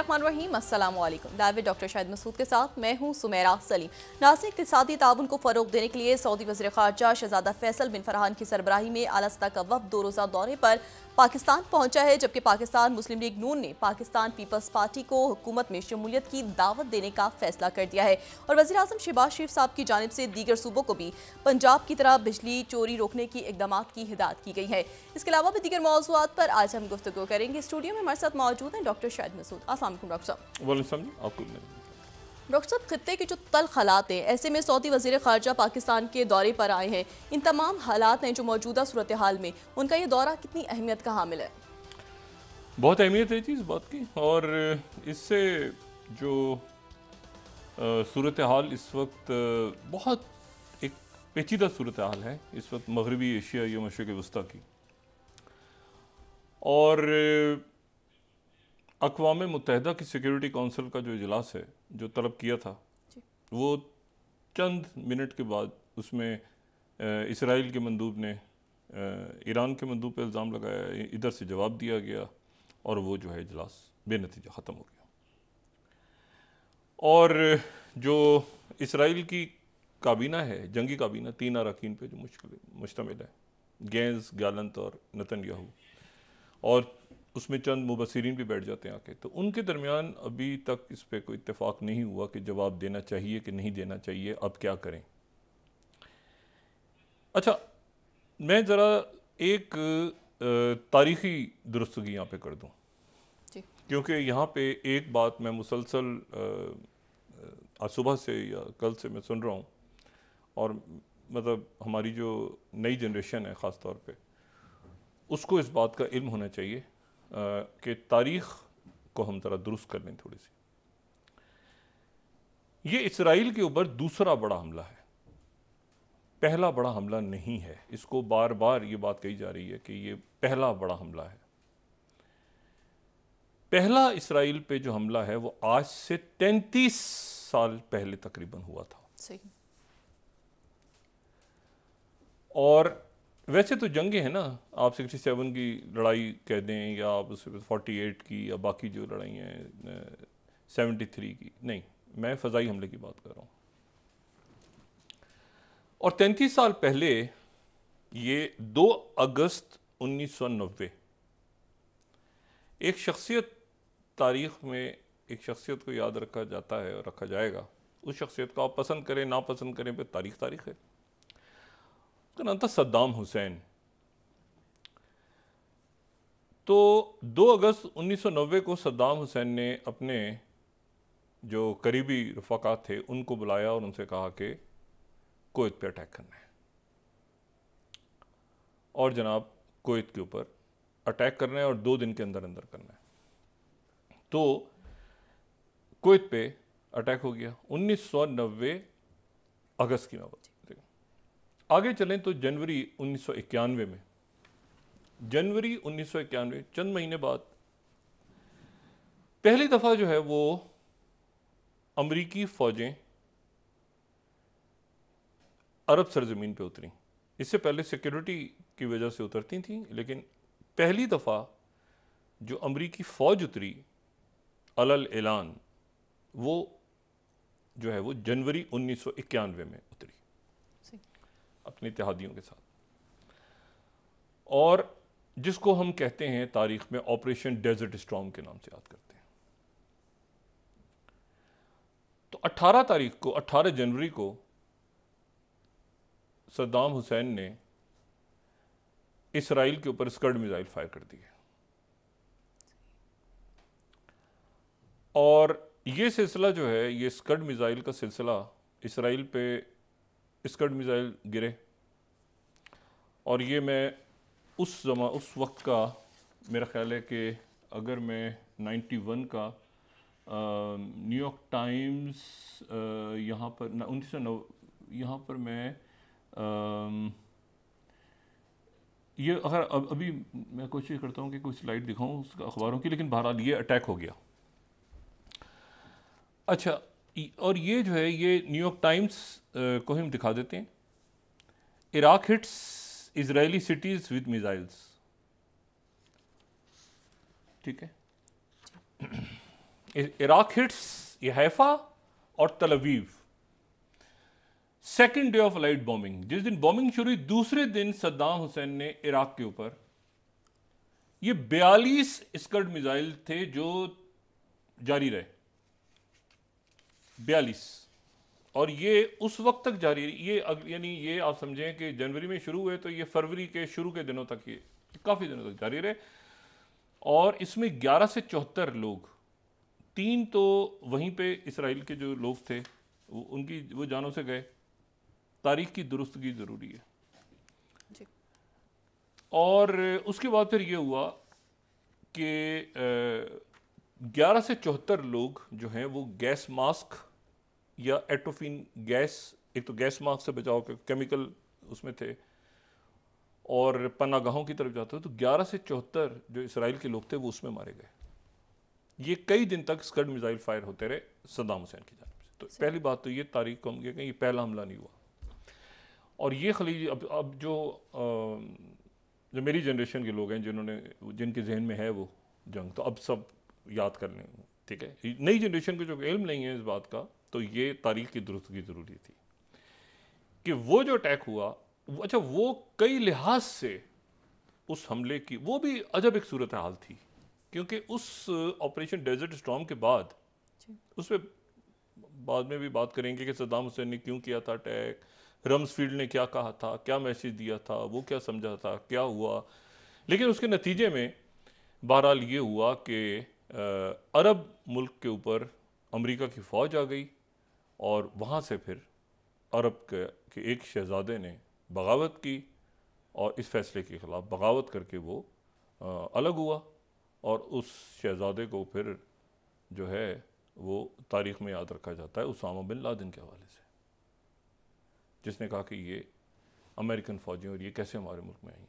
बिस्मिल्लाम असलम दावे डॉक्टर शाहिद मसूद के साथ मैं हूं सुमेरा सलीम नासिक इकतदी ताउन को फ़रोग देने के लिए सऊदी वजी खारजा शहजादा फैसल बिन फरहान की सरबराही में सतह का वफ दो रोज़ा दौरे पर पाकिस्तान पहुंचा है जबकि पाकिस्तान मुस्लिम लीग नून ने पाकिस्तान पीपल्स पार्टी को हुकूमत में शमूलियत की दावत देने का फैसला कर दिया है और वजी अजम शहबाज शरीफ साहब की जानब से दीगर सूबों को भी पंजाब की तरह बिजली चोरी रोकने की इकदाम की हिदायत की गई है इसके अलावा भी दीगर मौजूद पर आज हम गुफ्तु करेंगे स्टूडियो में हमारे साथ मौजूद हैं डॉक्टर शाहिद मसूद असल डॉक्टर साहब डॉक्टर साहब खत्े के जो तल हालात हैं ऐसे में सऊदी वजीर खारजा पाकिस्तान के दौरे पर आए हैं इन तमाम हालात हैं जो मौजूदा सूरत हाल में उनका ये दौरा कितनी अहमियत का हामिल है बहुत अहमियत है जी इस बात की और इससे जो सूरत हाल इस वक्त बहुत एक पेचीदा सूरत हाल है इस वक्त मगरबी एशिया या मशरक़ वस्ती की और अकवा मुतहदा की सिक्योरिटी कौंसिल का जो इजलास है जो तलब किया था वो चंद मिनट के बाद उसमें इसराइल के मंदूब ने ईरान के मंदूब पे इल्ज़ाम लगाया इधर से जवाब दिया गया और वो जो है इजलास बेनतीजा ख़त्म हो गया और जो इसराइल की काबीना है जंगी काबीना तीन अरकान पे जो मुश्किल मुश्तमिल है गेंस गालंत और नतन याहू और उसमें चंद मुबसरीन भी बैठ जाते हैं आके तो उनके दरमियान अभी तक इस पर कोई इतफाक़ नहीं हुआ कि जवाब देना चाहिए कि नहीं देना चाहिए अब क्या करें अच्छा मैं ज़रा एक तारीख़ी दुरुस्तगी यहाँ पे कर दूँ क्योंकि यहाँ पे एक बात मैं मुसलसल आज सुबह से या कल से मैं सुन रहा हूँ और मतलब हमारी जो नई जनरेशन है ख़ास तौर पे उसको इस बात का इल्म होना चाहिए के तारीख़ को हम ज़रा दुरुस्त कर लें थोड़ी सी ये इसराइल के ऊपर दूसरा बड़ा हमला है पहला बड़ा हमला नहीं है इसको बार बार ये बात कही जा रही है कि ये पहला बड़ा हमला है पहला इसराइल पे जो हमला है वो आज से तैंतीस साल पहले तकरीबन हुआ था सही और वैसे तो जंगे हैं ना आप 67 की लड़ाई कह दें या आप उस फोर्टी एट की या बाकी जो लड़ाई हैं सेवेंटी थ्री की नहीं मैं फ़जाई हमले की बात कर रहा हूँ और तैंतीस साल पहले ये 2 अगस्त 1990 एक शख्सियत तारीख में एक शख्सियत को याद रखा जाता है और रखा जाएगा उस शख्सियत को आप पसंद करें ना पसंद करें पर तारीख तारीख है उसका नाम था सद्दाम हुसैन तो 2 अगस्त 1990 को सद्दाम हुसैन ने अपने जो करीबी रफाकत थे उनको बुलाया और उनसे कहा कि कोत पे अटैक करना है और जनाब कोत के ऊपर अटैक करना है और दो दिन के अंदर अंदर करना है तो कोत पे अटैक हो गया 1990 अगस्त की मैं नौबत आगे चलें तो जनवरी उन्नीस में जनवरी उन्नीस चंद महीने बाद पहली दफ़ा जो है वो अमरीकी फ़ौजें अरब सरजमीन पे उतरी इससे पहले सिक्योरिटी की वजह से उतरती थी लेकिन पहली दफ़ा जो अमरीकी फ़ौज उतरी अलल एलान वो जो है वो जनवरी उन्नीस में उतरी अपने इतिहादियों के साथ और जिसको हम कहते हैं तारीख में ऑपरेशन डेजर्ट स्ट्रॉन्ग के नाम से याद करते हैं तो 18 तारीख को 18 जनवरी को सद्दाम हुसैन ने इसराइल के ऊपर स्कर्ड मिज़ाइल फायर कर दी है और ये सिलसिला जो है ये स्कर्ड मिज़ाइल का सिलसिला इसराइल पे स्कर्ड मिज़ाइल गिरे और ये मैं उस जमा उस वक्त का मेरा ख्याल है कि अगर मैं 91 का न्यूयॉर्क टाइम्स यहाँ पर उन्नीस सौ नौ यहाँ पर मैं आ, ये अगर अब अभी मैं कोशिश करता हूँ कि कोई स्लाइड दिखाऊँ उस अखबारों की लेकिन बहरहाल ये अटैक हो गया अच्छा और ये जो है ये न्यूयॉर्क टाइम्स को हम दिखा देते हैं Iraq hits Israeli cities with missiles ठीक है इराक हिट्स ये हैफ़ा और Tel Aviv second day of light bombing जिस दिन बॉम्बिंग शुरू हुई दूसरे दिन सद्दाम हुसैन ने इराक के ऊपर ये बयालीस स्कर्ड मिज़ाइल थे जो जारी रहे बयालीस और ये उस वक्त तक जारी ये यानी ये आप समझें कि जनवरी में शुरू हुए तो ये फरवरी के शुरू के दिनों तक ये काफ़ी दिनों तक जारी रहे और इसमें 11 से चौहत्तर लोग तीन तो वहीं पे इसराइल के जो लोग थे उनकी वो जानों से गए तारीख की दुरुस्तगी ज़रूरी है जी। और उसके बाद फिर ये हुआ कि 11 से चौहत्तर लोग जो हैं वो गैस मास्क या एटोफिन गैस एक तो गैस मास्क से बचाव के केमिकल उसमें थे और पनागाहों की तरफ जाते थे तो 11 से चौहत्तर जो इसराइल के लोग थे वो उसमें मारे गए ये कई दिन तक स्कर्ड मिज़ाइल फायर होते रहे सद्दाम हुसैन की जानब से तो पहली बात तो ये तारीख को हम ये कहें ये पहला हमला नहीं हुआ और ये खलीज अब अब जो आ, जो मेरी जनरेशन के लोग हैं जिन्होंने जिनके जहन में है वो जंग तो अब सब याद कर लें ठीक है नई जनरेशन को जो इल्म नहीं है इस बात का तो ये तारीख की दुरुस्त की ज़रूरी थी कि वो जो अटैक हुआ अच्छा वो कई लिहाज से उस हमले की वो भी अजब एक सूरत हाल थी क्योंकि उस ऑपरेशन डेजर्ट स्टॉम के बाद उस पर बाद में भी बात करेंगे कि सद्दाम हुसैन ने क्यों किया था अटैक रम्सफील्ड ने क्या कहा था क्या मैसेज दिया था वो क्या समझा था क्या हुआ लेकिन उसके नतीजे में बहरहाल ये हुआ कि अरब मुल्क के ऊपर अमेरिका की फ़ौज आ गई और वहाँ से फिर अरब के, के एक शहज़ादे ने बगावत की और इस फैसले के ख़िलाफ़ बगावत करके वो आ, अलग हुआ और उस शहज़ादे को फिर जो है वो तारीख़ में याद रखा जाता है उसामा बिन लादिन के हवाले से जिसने कहा कि ये अमेरिकन फ़ौजी और ये कैसे हमारे मुल्क में आई हैं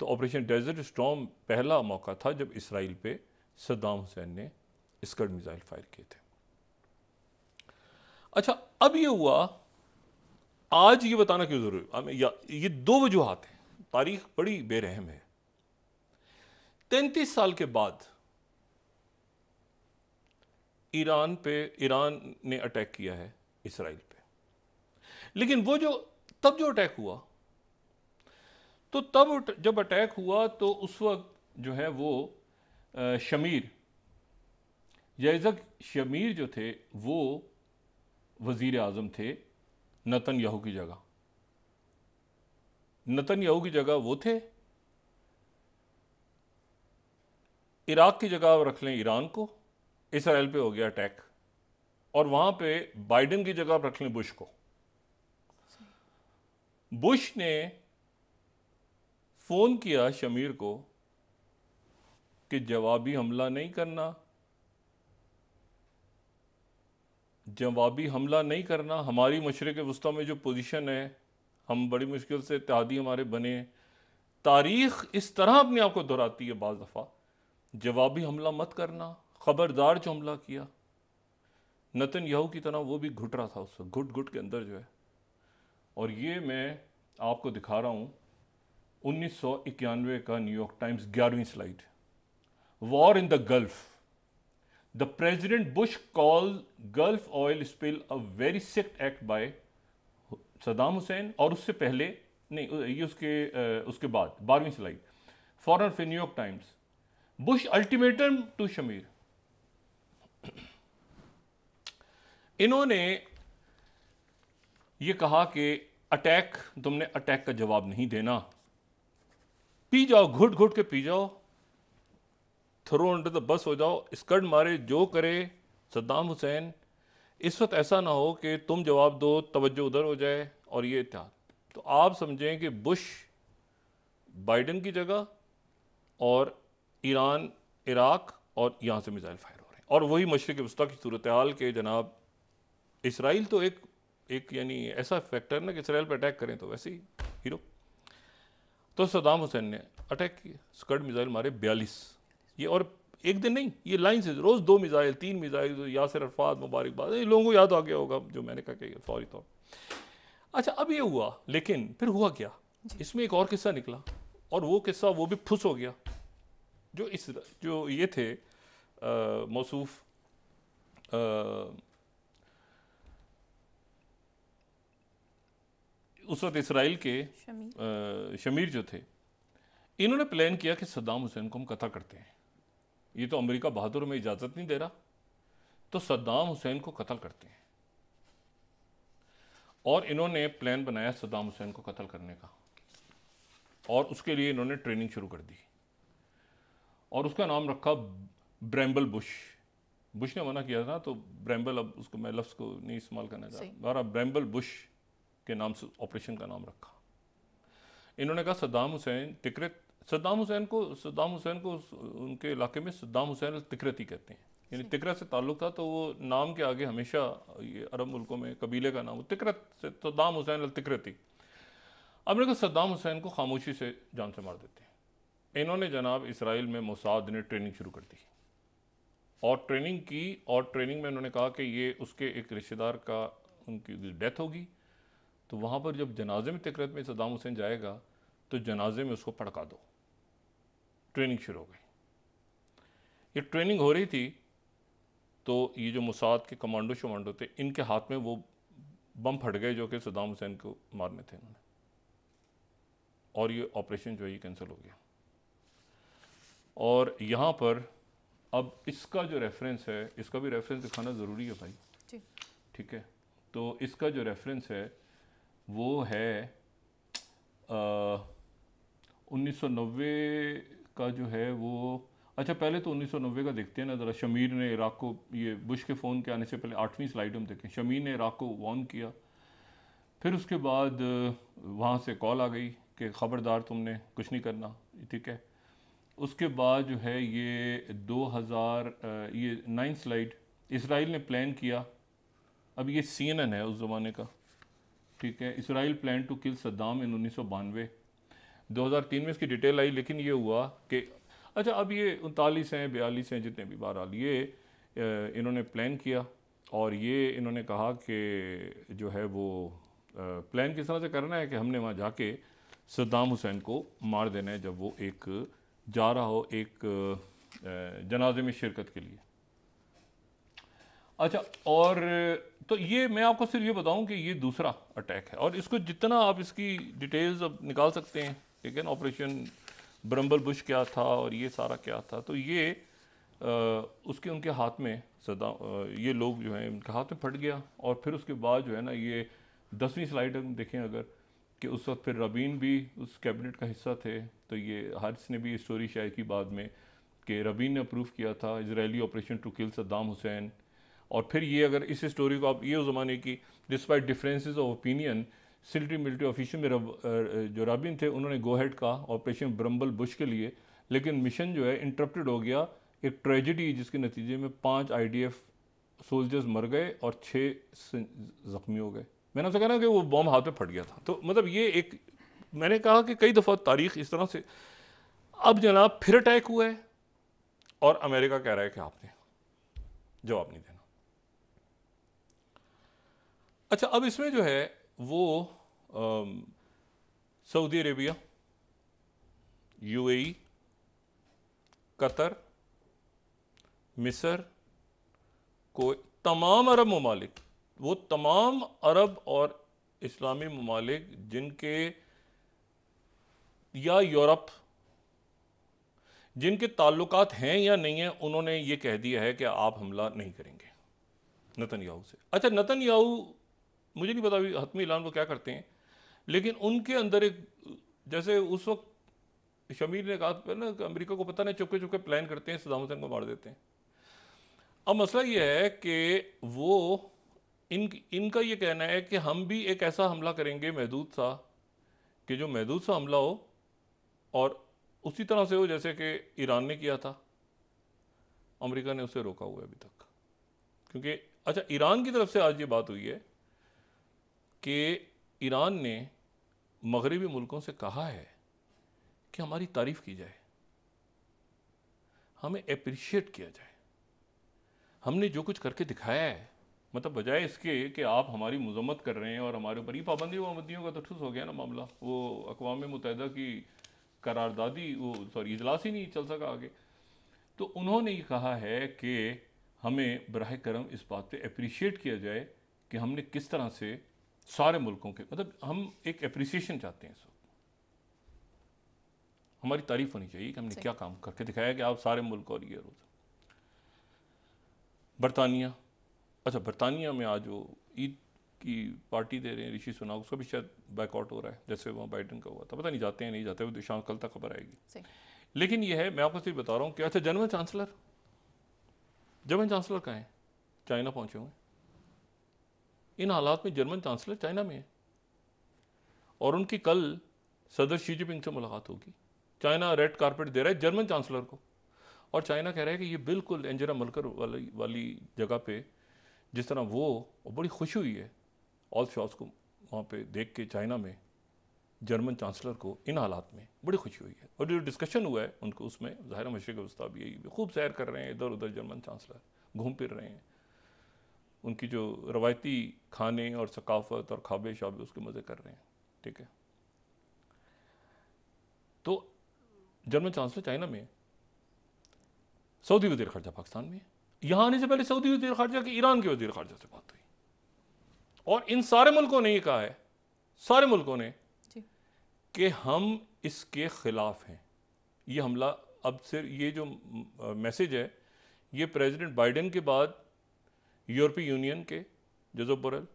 तो ऑपरेशन डेजर्ट स्टॉम पहला मौका था जब इसराइल पे सद्दाम हुसैन ने स्कर्ड मिज़ाइल फायर किए थे अच्छा अब ये हुआ आज ये बताना क्यों ज़रूरी ये दो वजूहत हैं तारीख बड़ी बेरहम है तैंतीस साल के बाद ईरान पे ईरान ने अटैक किया है इसराइल पे लेकिन वो जो तब जो अटैक हुआ तो तब जब अटैक हुआ तो उस वक्त जो है वो शमीर यजक शमीर जो थे वो वजीर अजम थे नतन याहू की जगह नतन याहू की जगह वो थे इराक़ की जगह रख लें ईरान को इसराइल पे हो गया अटैक और वहां पे बाइडन की जगह रख लें बुश को बुश ने फ़ोन किया शमीर को कि जवाबी हमला नहीं करना जवाबी हमला नहीं करना हमारी मशरक़ वस्ती में जो पोजीशन है हम बड़ी मुश्किल से इतिहादी हमारे बने तारीख इस तरह अपने आप को दोहराती है बज दफ़ा जवाबी हमला मत करना ख़बरदार जो हमला किया नतन याहू की तरह वो भी घुट रहा था उस घुट घुट के अंदर जो है और ये मैं आपको दिखा रहा हूँ उन्नीस का न्यूयॉर्क टाइम्स ग्यारहवीं slide war in the Gulf the President Bush call Gulf oil spill a very sick act by Saddam Hussein और उससे पहले नहीं ये उसके उसके बाद बारहवीं स्लाइड फॉरन फिर New York Times Bush ultimatum to Shamir इन्होंने ये कहा कि अटैक तुमने अटैक का जवाब नहीं देना पी जाओ घुट घुट के पी जाओ थ्रो अंडर द तो बस हो जाओ स्कर्ट मारे जो करे सद्दाम हुसैन इस वक्त ऐसा ना हो कि तुम जवाब दो तवज्जो उधर हो जाए और ये इतिहाद तो आप समझें कि बुश बाइडन की जगह और ईरान इराक और यहाँ से मिज़ाइल फायर हो रहे हैं और वही मशरक़ वस्ती की सूरत हाल के जनाब इसराइल तो एक एक यानी ऐसा फैक्टर ना कि इसराइल पर अटैक करें तो वैसे ही हीरो तो सदाम हुसैन ने अटैक किया स्कर्ड मिज़ाइल मारे बयालीस ये और एक दिन नहीं ये लाइन से रोज़ दो मिज़ाइल तीन मिज़ाइल यासर अरफात मुबारकबाद ये लोगों को याद आ गया होगा जो मैंने कहा कि फौरी तौर अच्छा अब ये हुआ लेकिन फिर हुआ क्या इसमें एक और किस्सा निकला और वो किस्सा वो भी फुस हो गया जो इस जो ये थे मौसूफ उस वक्त इसराइल के शमीर।, आ, शमीर जो थे इन्होंने प्लान किया कि सद्दाम हुसैन को हम कथा करते हैं ये तो अमेरिका बहादुर में इजाज़त नहीं दे रहा तो सद्दाम हुसैन को कत्ल करते हैं और इन्होंने प्लान बनाया सद्दाम हुसैन को कत्ल करने का और उसके लिए इन्होंने ट्रेनिंग शुरू कर दी और उसका नाम रखा ब्रैम्बल बुश बुश ने मना किया था तो ब्रैम्बल अब उसको मैं लफ्ज़ को नहीं इस्तेमाल करना चाहता रहा ब्रैम्बल बुश के नाम से ऑपरेशन का नाम रखा इन्होंने कहा सद्दाम हुसैन तिकरत सद्दाम हुसैन को सद्दाम हुसैन को उनके इलाके में सद्दाम हुसैन तिकरत ही कहते हैं यानी तिकरत से ताल्लुक़ था तो वो नाम के आगे हमेशा ये अरब मुल्कों में कबीले का नाम तिकरत से सद्दाम हुसैन अल ही अब ने सद्दाम हुसैन को खामोशी से जान से मार देते हैं इन्होंने जनाब इसराइल में मोसाद ने ट्रेनिंग शुरू कर दी और ट्रेनिंग की और ट्रेनिंग में उन्होंने कहा कि ये उसके एक रिश्तेदार का उनकी डेथ होगी तो वहाँ पर जब जनाजे में तकरत में सदाम हुसैन जाएगा तो जनाजे में उसको पड़का दो ट्रेनिंग शुरू हो गई ये ट्रेनिंग हो रही थी तो ये जो मुसाद के कमांडो शमांडो थे इनके हाथ में वो बम फट गए जो कि सदाम हुसैन को मारने थे इन्होंने और ये ऑपरेशन जो है ये कैंसिल हो गया और यहाँ पर अब इसका जो रेफरेंस है इसका भी रेफरेंस दिखाना ज़रूरी है भाई ठीक है तो इसका जो रेफरेंस है वो है उन्नीस सौ का जो है वो अच्छा पहले तो 1990 का देखते हैं ना ज़रा शमीर ने इराक को ये बुश के फ़ोन के आने से पहले आठवीं स्लाइड हम देखें शमीर ने इराक को वार्न किया फिर उसके बाद वहाँ से कॉल आ गई कि ख़बरदार तुमने कुछ नहीं करना ठीक है उसके बाद जो है ये 2000 ये नाइन्थ स्लाइड इसराइल ने प्लान किया अब ये सी है उस ज़माने का ठीक है Israel plan to kill Saddam in उन्नीस सौ बानवे दो हज़ार तीन में इसकी डिटेल आई लेकिन ये हुआ कि अच्छा अब ये उनतालीस हैं बयालीस हैं जितने भी बहरहाल ये इन्होंने प्लान किया और ये इन्होंने कहा कि जो है वो प्लान किस तरह से करना है कि हमने वहाँ जाके सद्दाम हुसैन को मार देना है जब वो एक जा रहा हो एक जनाजे में शिरकत के लिए अच्छा और तो ये मैं आपको सिर्फ ये बताऊं कि ये दूसरा अटैक है और इसको जितना आप इसकी डिटेल्स अब निकाल सकते हैं ठीक है ना ऑपरेशन ब्रम्बल बुश क्या था और ये सारा क्या था तो ये आ, उसके उनके हाथ में सदा ये लोग जो हैं उनके हाथ में फट गया और फिर उसके बाद जो है ना ये दसवीं स्लाइड हम देखें अगर कि उस वक्त फिर रबीन भी उस कैबिनेट का हिस्सा थे तो ये हारिस ने भी स्टोरी शायर की बाद में कि रबीन ने अप्रूव किया था Israeli operation to kill Saddam Hussein और फिर ये अगर इस स्टोरी को आप ये ज़माने की डिस्पाइट डिफरेंसेस ऑफ ओपिनियन सिलिट्री मिलिट्री ऑफिशियल में रब, जो राबिन थे उन्होंने गोहेड का ऑपरेशन ब्रम्बल बुश के लिए लेकिन मिशन जो है इंटरप्टेड हो गया एक ट्रेजिडी जिसके नतीजे में पाँच एफ सोल्जर्स मर गए और छः ज़ख्मी हो गए मैंने आपसे कहना कि वो बॉम्ब हाथ में फट गया था तो मतलब ये एक मैंने कहा कि कई दफ़ा तारीख इस तरह से अब जनाब फिर अटैक हुआ है और अमेरिका कह रहा है कि आपने जवाब नहीं देना अच्छा अब इसमें जो है वो सऊदी अरेबिया यूएई, कतर मिसर को तमाम अरब ममालिक वो तमाम अरब और इस्लामी ममालिक जिनके या यूरोप जिनके ताल्लुकात हैं या नहीं हैं उन्होंने ये कह दिया है कि आप हमला नहीं करेंगे नतन याहू से अच्छा नतन याहू मुझे नहीं पता अभी हतमी ऐलान वो क्या करते हैं लेकिन उनके अंदर एक जैसे उस वक्त शमीर ने कहा ना कि अमेरिका को पता नहीं चुपके चुपके प्लान करते हैं सदाम हुसैन को मार देते हैं अब मसला ये है कि वो इन इनका ये कहना है कि हम भी एक ऐसा हमला करेंगे महदूद सा कि जो महदूद सा हमला हो और उसी तरह से हो जैसे कि ईरान ने किया था अमेरिका ने उसे रोका हुआ है अभी तक क्योंकि अच्छा ईरान की तरफ से आज ये बात हुई है कि ईरान ने मगरबी मुल्कों से कहा है कि हमारी तारीफ़ की जाए हमें अप्रिशिएट किया जाए हमने जो कुछ करके दिखाया है मतलब बजाय इसके कि आप हमारी मजम्मत कर रहे हैं और हमारे ऊपर ही पाबंदी वाबंदियों का तो ठूस हो गया ना मामला वो अकवा मुतहद की करारदादी वो सॉरी इजलास ही नहीं चल सका आगे तो उन्होंने ये कहा है कि हमें बरह करम इस बात पे अप्रिशिएट किया जाए कि हमने किस तरह से सारे मुल्कों के मतलब हम एक अप्रिसिएशन चाहते हैं इस वक्त हमारी तारीफ होनी चाहिए कि हमने क्या काम करके दिखाया कि आप सारे मुल्क और ये रोज बरतानिया अच्छा बरतानिया में आज वो ईद की पार्टी दे रहे हैं ऋषि सुना उसका भी शायद बैकआउट हो रहा है जैसे वहाँ बाइडन का हुआ था पता नहीं जाते हैं नहीं जाते हैं शाम कल तक खबर आएगी लेकिन यह है मैं आपको सिर्फ बता रहा हूँ कि अच्छा जर्मन चांसलर जर्मन चांसलर कहाँ हैं चाइना पहुँचे हुए हैं इन हालात में जर्मन चांसलर चाइना में है और उनकी कल सदर शी जिनपिंग से मुलाकात होगी चाइना रेड कारपेट दे रहा है जर्मन चांसलर को और चाइना कह रहा है कि ये बिल्कुल एंजरा मलकर वाली वाली जगह पे जिस तरह वो बड़ी खुशी हुई है ऑल शॉस को वहाँ पे देख के चाइना में जर्मन चांसलर को इन हालात में बड़ी खुशी हुई है और जो डिस्कशन हुआ है उनको उसमें ज़ाहिर मशरक व्यवस्था भी यही खूब सैर कर रहे हैं इधर उधर जर्मन चांसलर घूम फिर रहे हैं उनकी जो रवायती खाने और सकाफत और खाबे शाबे उसके मज़े कर रहे हैं ठीक है तो जर्मन चांसलर चाइना में सऊदी वजीर खारजा पाकिस्तान में यहाँ आने से पहले सऊदी वजीर खारजा की ईरान के वजीर खारजा से बात हुई और इन सारे मुल्कों ने ये कहा है सारे मुल्कों ने कि हम इसके ख़िलाफ़ हैं ये हमला अब सिर्फ ये जो मैसेज है ये प्रेसिडेंट बाइडेन के बाद यूरोपीय यूनियन के जोजो Borrell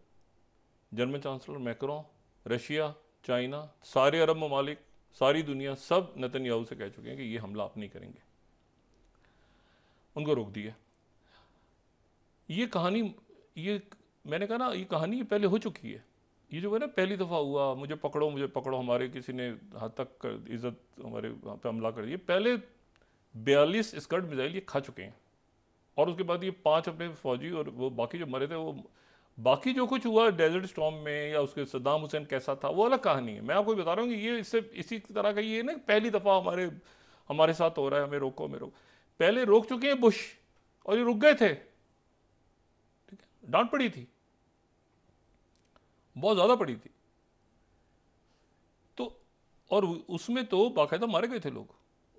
German chancellor Macron Russia China सारे अरब ममालिक सारी दुनिया सब नतन याहू से कह चुके हैं कि ये हमला आप नहीं करेंगे उनको रोक दिया ये कहानी ये मैंने कहा ना ये कहानी पहले हो चुकी है ये जो है ना पहली दफ़ा हुआ मुझे पकड़ो मुझे पकड़ो हमारे किसी ने हद तक इज़्ज़त हमारे वहाँ पे हमला कर दिया पहले बयालीस स्कर्ट मिज़ाइल ये खा चुके हैं और उसके बाद ये पांच अपने फौजी और वो बाकी जो मरे थे वो बाकी जो कुछ हुआ डेजर्ट स्टॉम में या उसके सद्दाम हुसैन कैसा था वो अलग कहानी है मैं आपको बता रहा हूँ कि ये इससे इसी तरह का ये ना पहली दफ़ा हमारे हमारे साथ हो रहा है हमें रोको हमें रोको पहले रोक चुके हैं बुश और ये रुक गए थे ठीक है डांट पड़ी थी बहुत ज़्यादा पड़ी थी तो और उसमें तो बाकायदा मारे गए थे लोग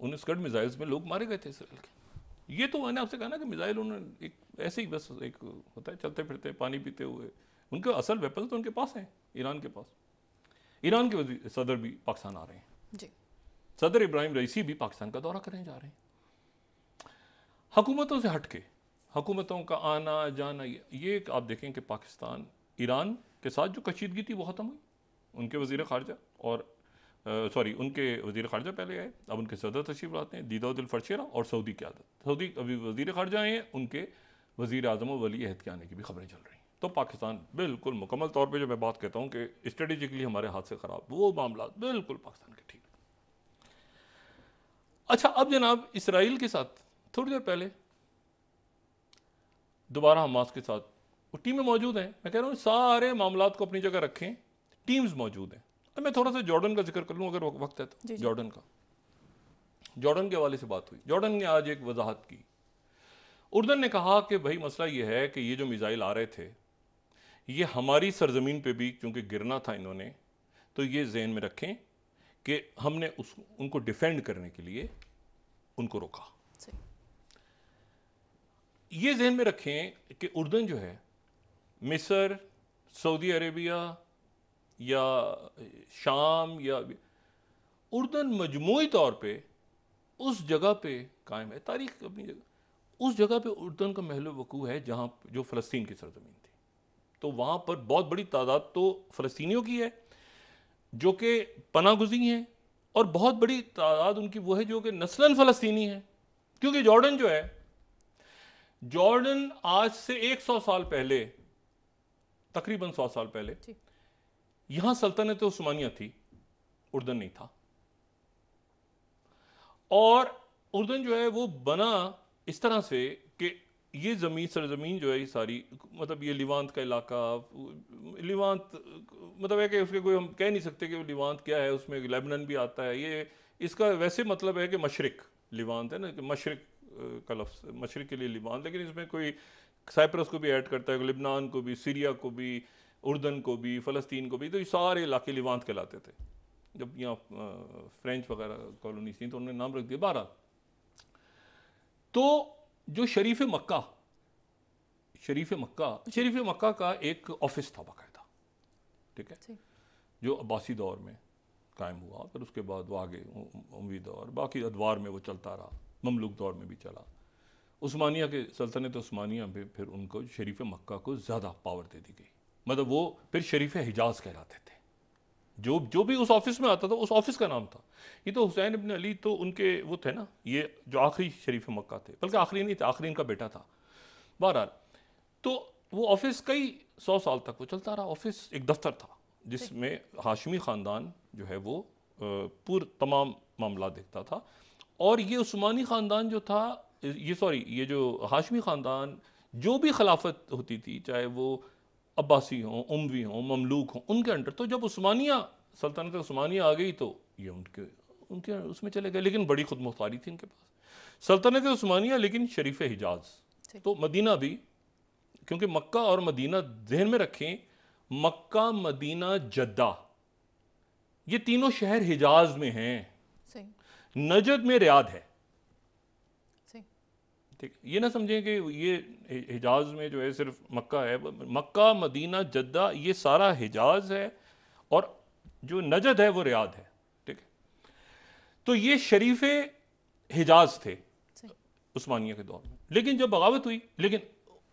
उन स्कर्ट मिज़ाइल्स में लोग मारे गए थे इसराइल के ये तो मैंने आपसे कहा ना कि मिज़ाइल उन्होंने एक ऐसे ही बस एक होता है चलते फिरते पानी पीते हुए उनका असल वेपन तो उनके पास हैं ईरान के पास ईरान के सदर भी पाकिस्तान आ रहे हैं जी सदर इब्राहिम रईसी भी पाकिस्तान का दौरा करने जा रहे हैं हकूमतों से हट के हकूमतों का आना जाना ये, एक आप देखें कि पाकिस्तान ईरान के साथ जो कशीदगी थी वो ख़त्म हुई उनके वजीर खारजा और सॉरी उनके वजीर खारजा पहले आए अब उनके सदर तशीफ लाते हैं दीदाउदिल और सऊदी आदत सऊदी अभी वजीर खारजा आए हैं उनके वजीर अजम वली अहद के आने की भी खबरें चल रही हैं तो पाकिस्तान बिल्कुल मुकम्मल तौर पर जो मैं बात कहता हूँ कि स्ट्रेटिजिकली हमारे हाथ से ख़राब वो मामला बिल्कुल पाकिस्तान के ठीक अच्छा अब जनाब इसराइल के साथ थोड़ी देर पहले दोबारा हमास के साथ वो टीमें मौजूद हैं मैं कह रहा हूँ सारे मामला को अपनी जगह रखें टीम्स मौजूद हैं तो मैं थोड़ा सा जॉर्डन का जिक्र कर लूँ अगर वक्त है तो जॉर्डन का जॉर्डन के हवाले से बात हुई जॉर्डन ने आज एक वजाहत की उर्दन ने कहा कि भाई मसला ये है कि ये जो मिज़ाइल आ रहे थे ये हमारी सरजमीन पे भी क्योंकि गिरना था इन्होंने तो ये जहन में रखें कि हमने उस उनको डिफेंड करने के लिए उनको रोका ये जहन में रखें कि उर्दन जो है मिसर सऊदी अरेबिया या शाम या उर्दन मजमू तौर पर उस जगह पे कायम है तारीख अपनी जगह उस जगह पे उर्दन का महल वकू है जहाँ जो फ़लस्तीन की सरजमीन थी तो वहाँ पर बहुत बड़ी तादाद तो फ़लस्तियों की है जो कि पना गुजी हैं और बहुत बड़ी तादाद उनकी वो है जो कि नस्लन फ़लस्तनी है क्योंकि जॉर्डन जो है जॉर्डन आज से 100 साल पहले तकरीबन 100 साल पहले यहां सल्तनत तो उस्मानिया थी उर्दन नहीं था और उर्दन जो है वो बना इस तरह से कि ये ज़मीन सरजमीन जो है ये सारी मतलब ये लिवांत का इलाका लिवांत मतलब है कि उसके कोई हम कह नहीं सकते कि लिवांत क्या है उसमें लेबनन भी आता है ये इसका वैसे मतलब है कि मशरक लिवांत है ना कि मशरक का लफ्स मशरक के लिए लिवांत लेकिन इसमें कोई साइप्रस को भी ऐड करता है लिबनान को भी सीरिया को भी उर्दन को भी फ़लस्तीन को भी तो ये सारे इलाके लिवांत कहलाते थे जब यहाँ फ्रेंच वगैरह कॉलोनीज थी तो उन्होंने नाम रख दिया बारह तो जो शरीफ मक्का शरीफ मक्का शरीफ मक्का का एक ऑफिस था बाकायदा ठीक है जो अब्बासी दौर में कायम हुआ फिर उसके बाद वो आगे उमवी दौर बाकी अदवार में वो चलता रहा ममलुक दौर में भी चला उस्मानिया के सल्तनत उस्मानिया में फिर उनको शरीफ मक्का को ज़्यादा पावर दे दी गई मतलब वो फिर शरीफ हिजाज कहलाते थे जो जो भी उस ऑफिस में आता था उस ऑफिस का नाम था ये तो हुसैन इबन अली तो उनके वो थे ना ये जो आखिरी शरीफ मक्का थे बल्कि आखिरी नहीं थे आखिरी इनका बेटा था बहरहाल तो वो ऑफिस कई सौ साल तक वो चलता रहा ऑफिस एक दफ्तर था जिसमें हाशमी ख़ानदान जो है वो पूर तमाम मामला देखता था और ये उस्मानी ख़ानदान जो था ये सॉरी ये जो हाशमी ख़ानदान जो भी खिलाफत होती थी चाहे वो अब्बासी हों उमवी हों ममलूक हों उनके अंडर तो जब उस्मानिया सल्तनत उस्मानिया आ गई तो ये उनके उनके उसमें चले गए लेकिन बड़ी खुद मुख्तारी थी इनके पास सल्तनत उस्मानिया लेकिन शरीफ हिजाज तो मदीना भी क्योंकि मक्का और मदीना जहन में रखें मक्का मदीना जद्दा ये तीनों शहर हिजाज में हैं नजद में रियाद है ठीक ये ना समझें कि ये हिजाज में जो है सिर्फ मक्का है मक्का मदीना जद्दा ये सारा हिजाज है और जो नजद है वो रियाद है ठीक है तो ये शरीफ हिजाज थे उस्मानिया के दौर में लेकिन जब बगावत हुई लेकिन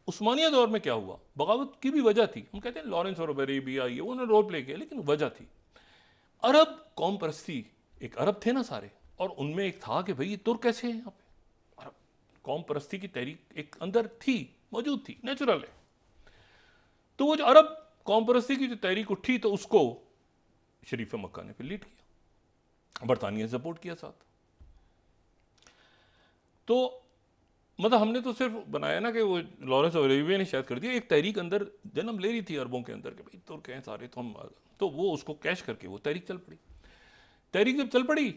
उस्मानिया दौर में क्या हुआ बगावत की भी वजह थी हम कहते हैं लॉरेंस और अरेबिया ये उन्होंने रोल प्ले किया लेकिन वजह थी अरब कौम परस्ती एक अरब थे ना सारे और उनमें एक था कि भाई ये तुर्क कैसे हैं यहाँ पे कौम परस्ती की तहरीक एक अंदर थी मौजूद थी नेचुरल है तो वो जो अरब कौम परस्ती की जो तहरीक उठी तो उसको शरीफ मक्का ने फिर लीड किया बरतानिया सपोर्ट किया साथ तो मतलब हमने तो सिर्फ बनाया ना कि वो लॉरेंस अरेबिया ने शायद कर दिया एक तहरीक अंदर जन्म ले रही थी अरबों के अंदर के भाई तो कहें सारे तो हम तो वो उसको कैश करके वो तहरीक चल पड़ी तहरीक जब चल पड़ी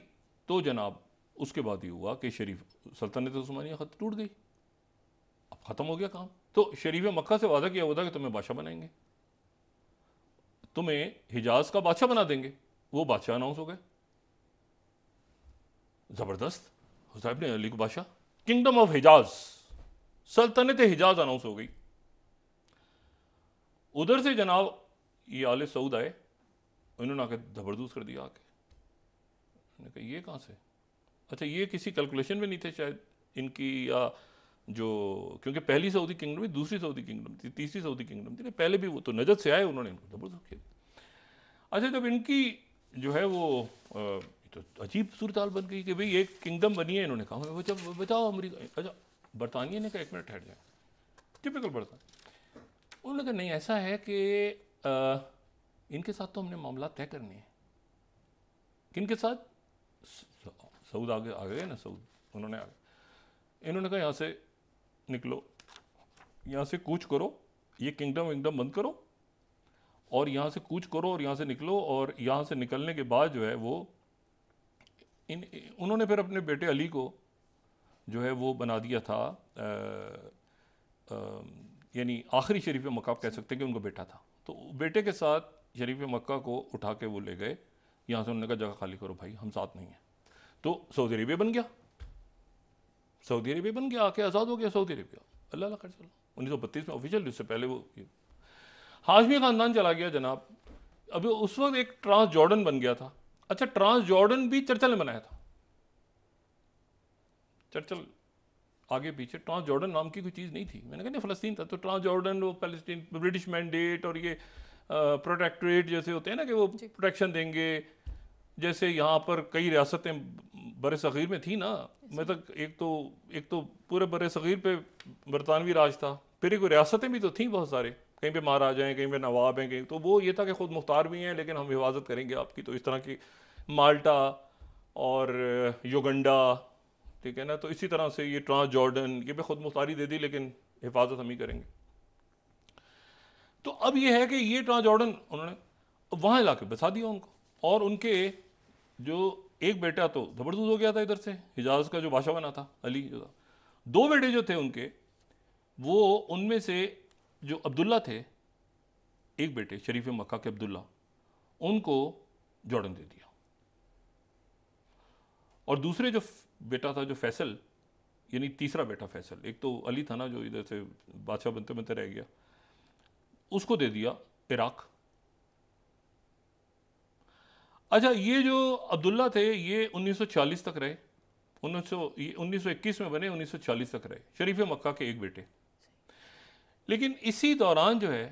तो जनाब उसके बाद ये हुआ कि शरीफ सल्तनत उस्मानिया खत टूट गई अब ख़त्म हो गया काम तो शरीफ मक्का से वादा किया हुआ था कि तुम्हें बादशाह बनाएंगे तुम्हें हिजाज का बादशाह बना देंगे वो बादशाह अनाउंस हो गए ज़बरदस्त हुसैब ने अली को बादशाह किंगडम ऑफ हिजाज सल्तनत हिजाज अनाउंस हो गई उधर से जनाब ये आल सऊद आए उन्होंने आके जबरदस्त कर दिया आके कहा ये कहाँ से अच्छा ये किसी कैलकुलेशन में नहीं थे शायद इनकी या जो क्योंकि पहली सऊदी किंगडम थी दूसरी सऊदी किंगडम थी तीसरी सऊदी किंगडम थी पहले भी वो तो नजर से आए उन्होंने इनको जबरदस्त खेल अच्छा जब इनकी जो है वो आ, तो अजीब सूरत बन गई कि भाई एक किंगडम बनी है इन्होंने कहा जब बचाओ अमरीका अच्छा बरतानिया ने कहा एक मिनट ठहर जाए टिपिकल बरतान उन्होंने कहा नहीं ऐसा है कि इनके साथ तो हमने मामला तय करने हैं किन के साथ सऊद आगे आ गए ना सऊद उन्होंने आ गए इन्होंने कहा यहाँ से निकलो यहाँ से कूच करो ये किंगडम विंगडम बंद करो और यहाँ से कूच करो और यहाँ से निकलो और यहाँ से निकलने के बाद जो है वो इन उन्होंने फिर अपने बेटे अली को जो है वो बना दिया था यानी आखिरी शरीफ मक्का कह सकते हैं कि उनका बेटा था तो बेटे के साथ शरीफ मक्का को उठा के वो ले गए यहाँ से उन्होंने कहा जगह खाली करो भाई हम साथ नहीं हैं तो सऊदी अरेबिया बन गया सऊदी अरेबिया बन गया आके आज़ाद हो गया सऊदी अरेबिया अल्लाह कर चलो उन्नीस सौ बत्तीस में ऑफिशियल उससे पहले वो हाशमी ख़ानदान चला गया जनाब अभी उस वक्त एक ट्रांस जॉर्डन बन गया था अच्छा ट्रांस जॉर्डन भी चर्चल ने बनाया था चर्चल आगे पीछे ट्रांस जॉर्डन नाम की कोई चीज़ नहीं थी मैंने कहा नहीं फ़लस्तीन था तो ट्रांस जॉर्डन वो पैलेस्टीन ब्रिटिश मैंडेट और ये प्रोटेक्ट्रेट जैसे होते हैं ना कि वो प्रोटेक्शन देंगे जैसे यहाँ पर कई रियासतें बर सग़ीर में थी ना मैं तक तो एक तो एक तो पूरे बर सग़ीर पे बरतानवी राज था फिर एक रियासतें भी तो थी बहुत सारे कहीं पे महाराजा हैं कहीं पे नवाब हैं कहीं तो वो ये था कि ख़ुद मुख्तार भी हैं लेकिन हम हिफाजत करेंगे आपकी तो इस तरह की माल्टा और योगंडा ठीक है ना तो इसी तरह से ये ट्रांस जॉर्डन ये भी ख़ुद मुख्तारी दे दी लेकिन हिफाजत हम ही करेंगे तो अब ये है कि ये ट्रांस जॉर्डन उन्होंने वहाँ ला के बसा दिया उनको और उनके जो एक बेटा तो जबरदस्त हो गया था इधर से हिजाज का जो बादशाह बना था अली जो था दो बेटे जो थे उनके वो उनमें से जो अब्दुल्ला थे एक बेटे शरीफ मक्का के अब्दुल्ला उनको जॉर्डन दे दिया और दूसरे जो बेटा था जो फैसल यानी तीसरा बेटा फैसल एक तो अली था ना जो इधर से बादशाह बनते बनते रह गया उसको दे दिया इराक़ अच्छा ये जो अब्दुल्ला थे ये 1940 तक रहे 1900 ये 1921 में बने 1940 तक रहे शरीफ मक्का के एक बेटे लेकिन इसी दौरान जो है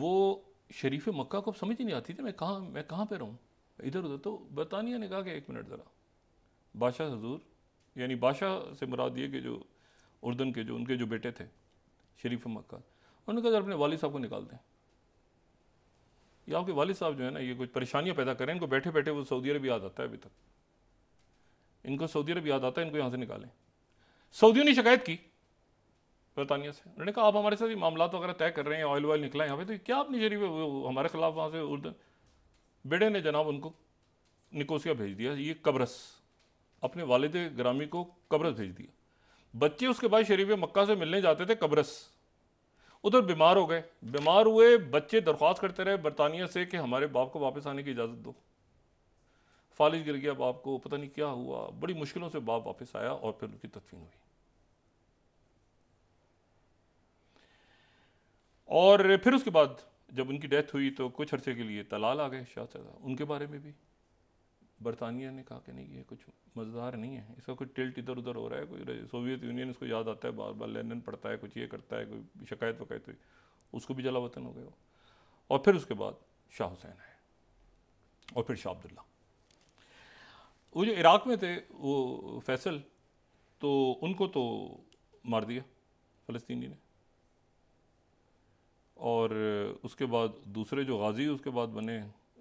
वो शरीफ मक्का को समझ ही नहीं आती थी मैं कहाँ मैं कहाँ पे रहूँ इधर उधर तो बरतानिया ने कहा कि एक मिनट ज़रा बादशाह हजूर यानी बादशाह से मुराद दिए कि जो उर्दन के जो उनके जो बेटे थे शरीफ मक्का उन्होंने कहा अपने वाली साहब को निकाल दें ये आपके वाले साहब जो है ना ये कुछ परेशानियाँ पैदा करें इनको बैठे बैठे वो सऊदी अरब याद आता है अभी तक इनको सऊदी अरब याद आता है इनको यहाँ से निकालें सऊदियों ने शिकायत की बरतानिया से उन्होंने कहा आप हमारे साथ ये मामला वगैरह तो तय कर रहे हैं ऑयल वॉयल निकला यहाँ पे तो क्या अपनी शरीफ हमारे खिलाफ वहाँ से उर्दन बेड़े ने जनाब उनको निकोसिया भेज दिया ये कब्रस अपने वालद ग्रामी को कब्रस भेज दिया बच्चे उसके बाद शरीफ मक्का से मिलने जाते थे कब्रस उधर बीमार हो गए बीमार हुए बच्चे दरख्वास्त करते रहे बरतानिया से कि हमारे बाप को वापस आने की इजाज़त दो फालिज गिर गया बाप को पता नहीं क्या हुआ बड़ी मुश्किलों से बाप वापस आया और फिर उनकी तदफीन हुई और फिर उसके बाद जब उनकी डेथ हुई तो कुछ अरसे के लिए तलाल आ गए शाह उनके बारे में भी बरतानिया ने कहा कि नहीं ये कुछ मज़ेदार नहीं है इसका कुछ टिल्ट इधर उधर हो रहा है कोई सोवियत यूनियन इसको याद आता है बार बार लेनन पड़ता है कुछ ये करता है कोई शिकायत वकायत हुई उसको भी जला वतन हो गया और फिर उसके बाद शाह हुसैन आए और फिर शाह अब्दुल्ला वो जो इराक़ में थे वो फैसल तो उनको तो मार दिया फ़लस्तीनी ने और उसके बाद दूसरे जो गाजी उसके बाद बने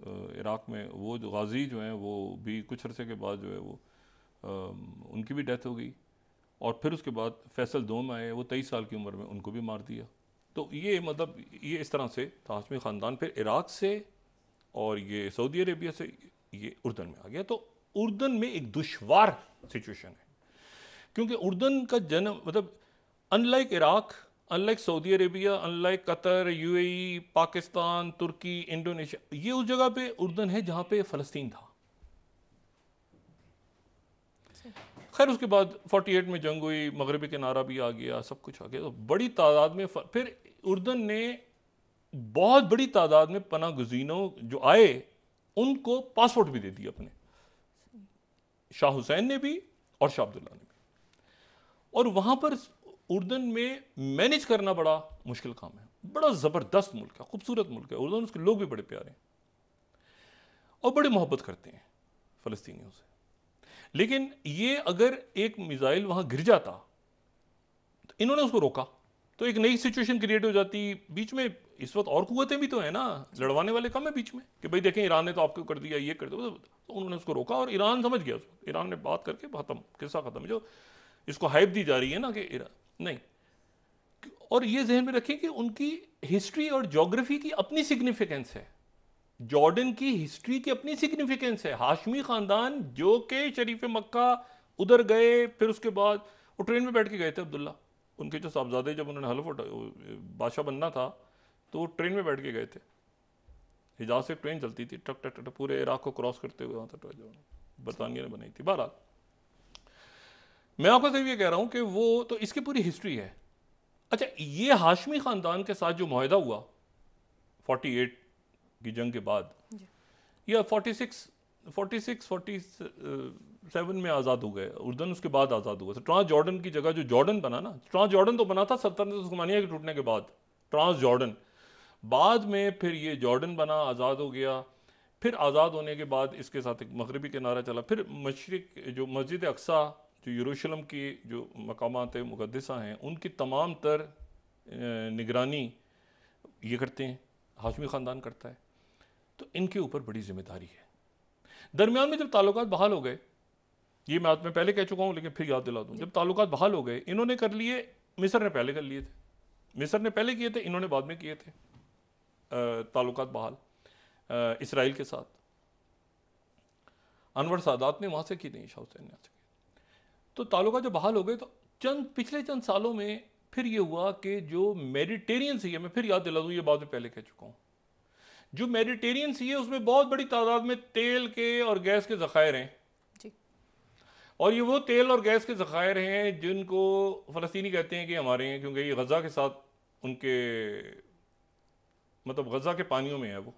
इराक़ में वो जो गाजी जो हैं वो भी कुछ अरसे के बाद जो है वो आ, उनकी भी डेथ हो गई और फिर उसके बाद फैसल दोम आए वो तेईस साल की उम्र में उनको भी मार दिया तो ये मतलब ये इस तरह से तहाशमी ख़ानदान फिर इराक़ से और ये सऊदी अरेबिया से ये उर्दन में आ गया तो उर्दन में एक दुशवार सिचुएशन है क्योंकि उर्दन का जन्म मतलब unlike Iraq unlike Saudi Arabia unlike Qatar UAE Pakistan तुर्की इंडोनेशिया ये उस जगह पे उर्दन है जहां पे फ़लस्तीन था खैर उसके बाद 48 में जंग हुई मगरबी किनारा भी आ गया सब कुछ आ गया तो बड़ी तादाद में फिर उर्दन ने बहुत बड़ी तादाद में पना गुजीनों जो आए उनको पासपोर्ट भी दे दिया अपने शाह हुसैन ने भी और शाह अब्दुल्ला ने भी और वहां पर उर्दन में मैनेज करना बड़ा मुश्किल काम है बड़ा ज़बरदस्त मुल्क है खूबसूरत मुल्क है उर्दन उसके लोग भी बड़े प्यारे हैं और बड़ी मोहब्बत करते हैं फ़लस्तियों से लेकिन ये अगर एक मिज़ाइल वहाँ गिर जाता तो इन्होंने उसको रोका तो एक नई सिचुएशन क्रिएट हो जाती बीच में इस वक्त और कुतें भी तो हैं ना लड़वाने वाले कम है बीच में कि भाई देखें ईरान ने तो आपको कर दिया ये कर दिया तो उन्होंने उसको रोका और ईरान समझ गया उसको ईरान ने बात करके खत्म किस्सा ख़त्म जो इसको हाइप दी जा रही है ना कि ईरान नहीं और ये जहन में रखें कि उनकी हिस्ट्री और जोग्राफी की अपनी सिग्निफिकेंस है जॉर्डन की हिस्ट्री की अपनी सिग्निफिकेंस है हाशमी ख़ानदान जो कि शरीफ मक्का उधर गए फिर उसके बाद वो ट्रेन में बैठ के गए थे अब्दुल्ला उनके जो साहबजादे जब उन्होंने हलफ बादशाह बनना था तो वो ट्रेन में बैठ के गए थे हिजाज से ट्रेन चलती थी टक टक टक पूरे इराक को क्रॉस करते हुए वहाँ तक बरतानिया ने बनाई थी बहरहाल मैं आपको सिर्फ ये कह रहा हूँ कि वो तो इसकी पूरी हिस्ट्री है अच्छा ये हाशमी ख़ानदान के साथ जो माहिदा हुआ 48 की जंग के बाद या 46 46 47 में आज़ाद हो गए उर्दन उसके बाद आज़ाद हुआ तो ट्रांस जॉर्डन की जगह जो जॉर्डन बना ना ट्रांस जॉर्डन तो बना था सत्तर उस्मानिया के टूटने के बाद ट्रांस जॉर्डन बाद में फिर ये जॉर्डन बना आज़ाद हो गया फिर आज़ाद होने के बाद इसके साथ एक मगरबी किनारा चला फिर मशरक जो मस्जिद अक्सा जो यरूशलम की जो मकाम मुकदसा हैं उनकी तमाम तर निगरानी ये करते हैं हाशमी ख़ानदान करता है तो इनके ऊपर बड़ी जिम्मेदारी है दरमियान में जब ताल्लुक बहाल हो गए ये मैं मैं पहले कह चुका हूँ लेकिन फिर याद दिला दूँ जब ताल्लुक बहाल हो गए इन्होंने कर लिए मिसर ने पहले कर लिए थे मिसर ने पहले किए थे इन्होंने बाद में किए थे ताल्लुक बहाल इसराइल के साथ अनवर सादात ने वहाँ से की नहीं शाह हुसैन ने तो ताल्लुक जो बहाल हो गए तो चंद पिछले चंद सालों में फिर ये हुआ कि जो मेडिटेरियन सी है मैं फिर याद दिला दूँ ये बात मैं पहले कह चुका हूँ जो मेडिटेरियन सी है उसमें बहुत बड़ी तादाद में तेल के और गैस के ज़ख़ायर हैं और ये वो तेल और गैस के ज़ख़ायर हैं जिनको फ़लस्तनी कहते हैं कि हमारे हैं क्योंकि ये गज़ा के साथ उनके मतलब गज़ा के पानियों में है वो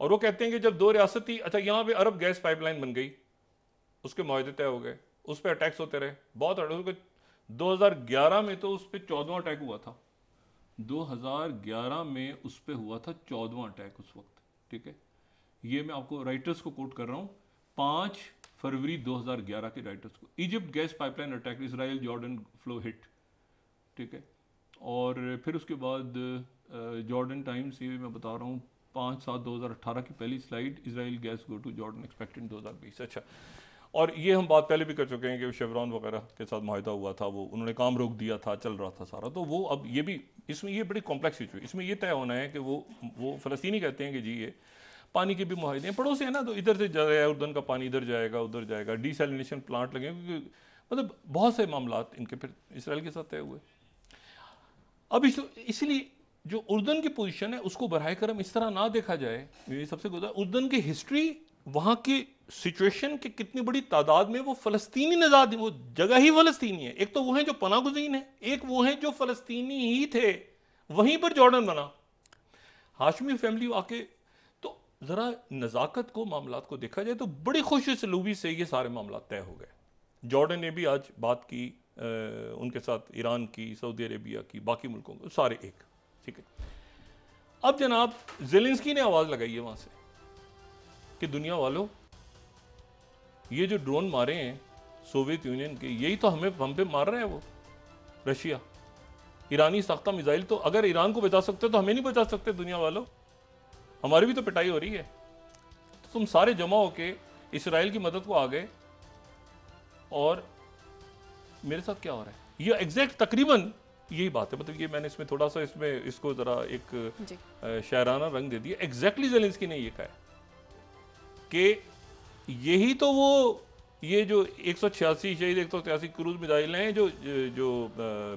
और वो कहते हैं कि जब दो रियासती अच्छा यहाँ पे अरब गैस पाइपलाइन बन गई उसके माहे तय हो गए उस पर अटैक्स होते रहे बहुत दो हजार ग्यारह में तो उस पर चौदवा अटैक हुआ था 2011 में उस पर हुआ था चौदवा अटैक उस वक्त ठीक है ये मैं आपको राइटर्स को कोट कर रहा हूं पांच फरवरी 2011 के राइटर्स को Egypt gas pipeline attack Israel Jordan flow hit ठीक है और फिर उसके बाद जॉर्डन टाइम्स ये मैं बता रहा हूँ पाँच सात 2018 की पहली slide Israel gas go to Jordan expected दो अच्छा और ये हम बात पहले भी कर चुके हैं कि शेवरॉन वगैरह के साथ माहिदा हुआ था वो उन्होंने काम रोक दिया था चल रहा था सारा तो वो अब ये भी इसमें ये बड़ी कॉम्प्लेक्स सिचुएशन इसमें ये तय होना है कि वो वो फलस्तीनी कहते हैं कि जी ये पानी के भी माहिदे हैं पड़ोसी है ना तो इधर से जाएगा उर्दन का पानी इधर जाएगा उधर जाएगा डिसलिनेशन प्लांट लगे क्योंकि मतलब बहुत से मामला इनके फिर इसराइल के साथ तय हुए अब इस इसलिए जो उर्दन की पोजीशन है उसको बरह करम इस तरह ना देखा जाए सबसे गुजरात उर्दन की हिस्ट्री वहाँ के सिचुएशन के कितनी बड़ी तादाद में वो फ़लस्तीनी नजाद वो जगह ही फ़लस्तीनी है एक तो वो हैं जो पना गुजीन है एक वो हैं जो फ़लस्तीनी ही थे वहीं पर जॉर्डन बना हाशमी फैमिली आके तो ज़रा नज़ाकत को मामला को देखा जाए तो बड़ी खुशी सलूबी से ये सारे मामला तय हो गए जॉर्डन ने भी आज बात की आ, उनके साथ ईरान की सऊदी अरेबिया की बाकी मुल्कों को सारे एक ठीक है अब जनाब जेलिंसकी ने आवाज़ लगाई है वहाँ से कि दुनिया वालों ये जो ड्रोन मारे हैं सोवियत यूनियन के यही तो हमें हम पे मार रहे हैं वो रशिया ईरानी सख्ता मिसाइल तो अगर ईरान को बचा सकते तो हमें नहीं बचा सकते दुनिया वालों हमारी भी तो पिटाई हो रही है तो तुम सारे जमा होके इसराइल की मदद को आ गए और मेरे साथ क्या हो रहा है ये एग्जैक्ट तकरीबन यही बात है मतलब ये मैंने इसमें थोड़ा सा इसमें इसको ज़रा एक शायराना रंग दे दिया एग्जैक्टली exactly जेलेंसकी ने ये कहा है कि यही तो वो ये जो एक सौ छियासी शहीद एक सौ तिरासी क्रूज मिसाइल हैं जो जो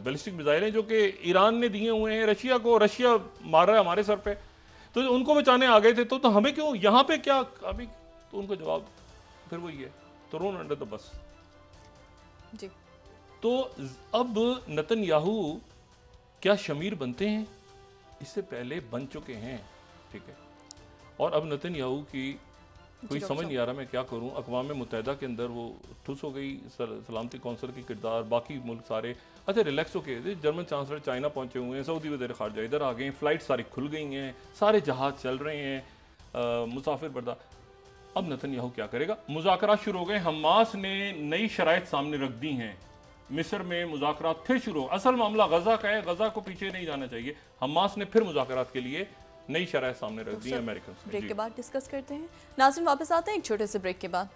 बैलिस्टिक मिसाइल हैं जो कि ईरान ने दिए हुए हैं रशिया को रशिया मार रहा है हमारे सर पे तो उनको बचाने आ गए थे तो, तो हमें क्यों यहाँ पे क्या अभी तो उनको जवाब फिर वो ये तरुण अंडर द बस जी तो अब नतन याहू क्या शमीर बनते हैं इससे पहले बन चुके हैं ठीक है और अब नतन याहू की कोई समझ नहीं आ रहा मैं क्या करूँ अकवा मुतहदा के अंदर वो ठुस हो गई सलामती कौंसल की किरदार बाकी मुल्क सारे अच्छा रिलैक्स होके जर्मन चांसलर चाइना पहुँचे हुए हैं सऊदी वजे खारजा इधर आ गए फ़्लाइट सारी खुल गई हैं सारे जहाज़ चल रहे हैं मुसाफिर बर्दा अब नथन याहू क्या करेगा मुजाकर शुरू हो गए हमास ने नई शरात सामने रख दी हैं मिस्र में मुजाकर फिर शुरू हो असल मामला गजा का है गजा को पीछे नहीं जाना चाहिए हमास ने फिर मुजाकर के लिए नई शराय सामने रख दी अमेरिकन तो ब्रेक के बाद डिस्कस करते हैं नाजिम वापस आते हैं एक छोटे से ब्रेक के बाद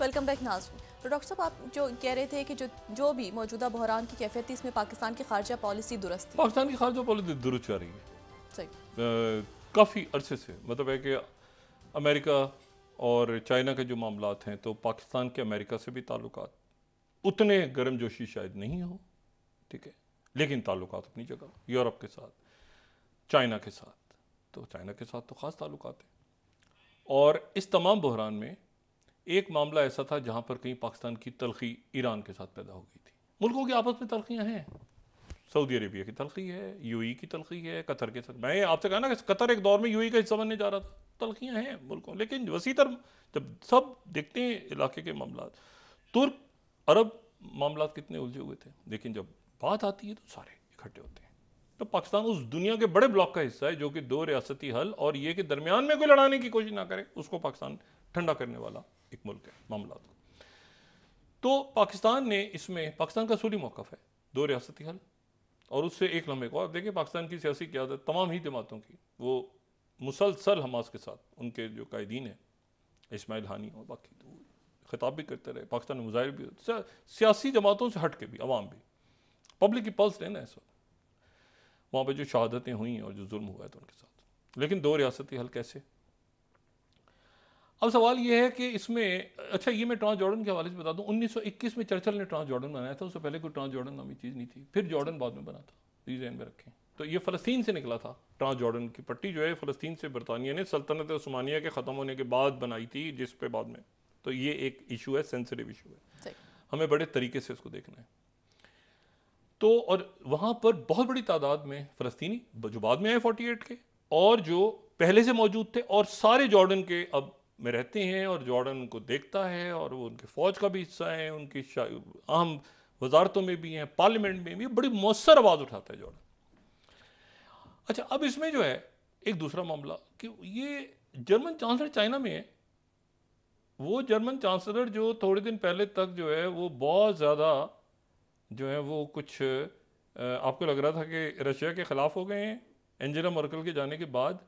वेलकम बैक नाजन तो डॉक्टर साहब आप जो कह रहे थे कि जो जो भी मौजूदा बहरान की कैफियत थी इसमें पाकिस्तान की खारजा पॉलिसी दुरुस्त थी पाकिस्तान की खारजा पॉलिसी दुरुस्त जा रही है सही काफ़ी अरसे से मतलब है कि अमेरिका और चाइना के जो मामला हैं तो पाकिस्तान के अमेरिका से भी ताल्लुक उतने गर्म जोशी शायद नहीं हो ठीक है लेकिन ताल्लुक अपनी जगह यूरोप के साथ चाइना के साथ तो चाइना के साथ तो ख़ास ताल्लुक हैं और इस तमाम बहरान में एक मामला ऐसा था जहाँ पर कहीं पाकिस्तान की तलखी ईरान के साथ पैदा हो गई थी मुल्कों की आपस में तलखियाँ हैं सऊदी अरेबिया की तलखी है यूई की तलखी है कतर के साथ मैं आपसे कहा ना कि कतर एक दौर में यूई का हिस्सा बनने जा रहा था तलखियाँ हैं मुल्कों लेकिन वसी तर जब सब देखते हैं इलाके के मामला तुर्क अरब मामला कितने उलझे हुए थे लेकिन जब बात आती है तो सारे इकट्ठे होते हैं तो पाकिस्तान उस दुनिया के बड़े ब्लॉक का हिस्सा है जो कि दो रियासती हल और ये कि दरमियान में कोई लड़ाने की कोशिश ना करे उसको पाकिस्तान ठंडा करने वाला एक मुल्क है मामला को तो पाकिस्तान ने इसमें पाकिस्तान का सूरी मौक़ है दो रियासती हल और उससे एक लम्बे को आप देखिए पाकिस्तान की सियासी क्यादत तमाम ही जमातों की वो मुसलसल हमास के साथ उनके जो कायदीन हैं इसमाइल हानी और बाकी तो खिताब भी करते रहे पाकिस्तान में मुजाहिर भी होते सियासी जमातों से हट के भी अवाम भी पब्लिक की पल्स ना इस वक्त वहाँ पर जो शहादतें हुई और जो जुल्म हुआ है तो उनके साथ लेकिन दो रियासती हल कैसे अब सवाल यह है कि इसमें अच्छा ये मैं ट्रांस जॉर्डन के हवाले से बता सौ इक्कीस में चर्चल ने ट्रांस जॉर्डन बनाया था उससे पहले कोई ट्रांस जॉर्डन नामी चीज़ नहीं थी फिर जॉर्डन बाद में बना था ये जहन में रखें तो ये फ़लस्तीन से निकला था ट्रांस हाँ, जॉर्डन की पट्टी जो है फ़लस्तीन से बरतानिया ने सल्तनत स्मानिया के ख़त्म होने के बाद बनाई थी जिस पे बाद में तो ये एक इशू है सेंसिटिव इशू है हमें बड़े तरीके से इसको देखना है तो और वहाँ पर बहुत बड़ी तादाद में फ़लस्तनी जो बाद में आए फोर्टी के और जो पहले से मौजूद थे और सारे जॉर्डन के अब में रहते हैं और जॉर्डन उनको देखता है और वो उनके फ़ौज का भी हिस्सा है उनकी अहम वजारतों में भी हैं पार्लियामेंट में भी बड़ी मौसर आवाज़ उठाता है जॉर्डन अच्छा अब इसमें जो है एक दूसरा मामला कि ये जर्मन चांसलर चाइना में है वो जर्मन चांसलर जो थोड़े दिन पहले तक जो है वो बहुत ज़्यादा जो है वो कुछ आपको लग रहा था कि रशिया के ख़िलाफ़ हो गए हैं एंजेला मर्कल के जाने के बाद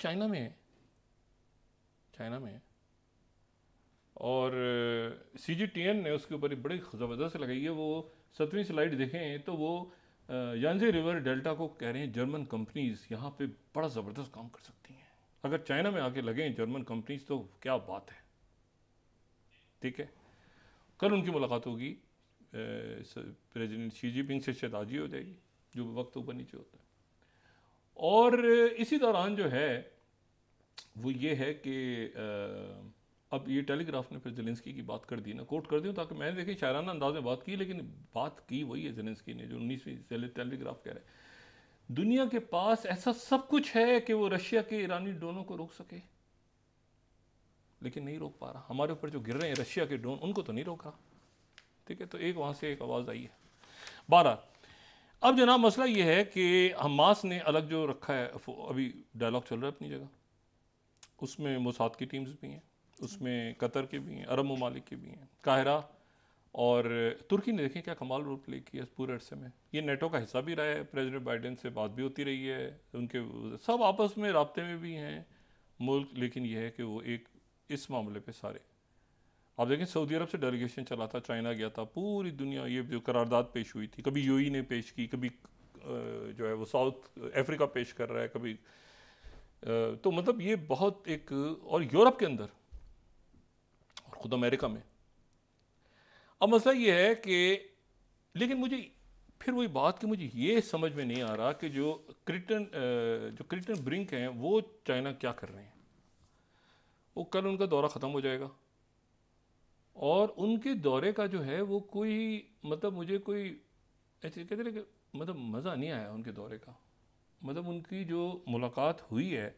चाइना में है चाइना में है और सी जी टी एन ने उसके ऊपर बड़ी ज़बरदस्त लगाई है वो सतवीं स्लाइड देखें तो वो यांजे रिवर डेल्टा को कह रहे हैं जर्मन कंपनीज यहाँ पे बड़ा ज़बरदस्त काम कर सकती हैं अगर चाइना में आके लगें जर्मन कंपनीज तो क्या बात है ठीक है कल उनकी मुलाकात होगी प्रेसिडेंट शी जिनपिंग से शायद हो जाएगी जो वक्त ऊपर नीचे होता है और इसी दौरान जो है वो ये है कि अब ये टेलीग्राफ ने फिर जेलेंसकी की बात कर दी ना कोट कर दी ताकि मैंने देखी शायराना अंदाज में बात की लेकिन बात की वही है जेलेंसकी ने जो उन्नीसवीं टेलीग्राफ कह रहे हैं दुनिया के पास ऐसा सब कुछ है कि वो रशिया के ईरानी ड्रोनों को रोक सके लेकिन नहीं रोक पा रहा हमारे ऊपर जो गिर रहे हैं रशिया के ड्रोन उनको तो नहीं रोक रहा ठीक है तो एक वहाँ से एक आवाज़ आई है बारह अब जनाब मसला ये है कि हमास ने अलग जो रखा है अभी डायलॉग चल रहा है अपनी जगह उसमें मुसाद की टीम्स भी हैं उसमें कतर के भी हैं अरब ममालिक के भी हैं काहरा और तुर्की ने देखें क्या कमाल रोल प्ले किया इस पूरे अरसे में ये नेटो का हिस्सा भी रहा है प्रेसिडेंट बाइडेन से बात भी होती रही है उनके सब आपस में रबते में भी हैं मुल्क लेकिन यह है कि वो एक इस मामले पे सारे आप देखें सऊदी अरब से डेलीगेशन चला था चाइना गया था पूरी दुनिया ये जो करारदाद पेश हुई थी कभी ई ने पेश की कभी जो है वो साउथ अफ्रीका पेश कर रहा है कभी तो मतलब ये बहुत एक और यूरोप के अंदर और ख़ुद अमेरिका में अब मसला ये है कि लेकिन मुझे फिर वही बात कि मुझे ये समझ में नहीं आ रहा कि जो क्रिटन जो क्रिटन ब्रिंक हैं वो चाइना क्या कर रहे हैं वो कल उनका दौरा ख़त्म हो जाएगा और उनके दौरे का जो है वो कोई मतलब मुझे कोई ऐसे कहते हैं कि मतलब मज़ा नहीं आया उनके दौरे का मतलब उनकी जो मुलाकात हुई है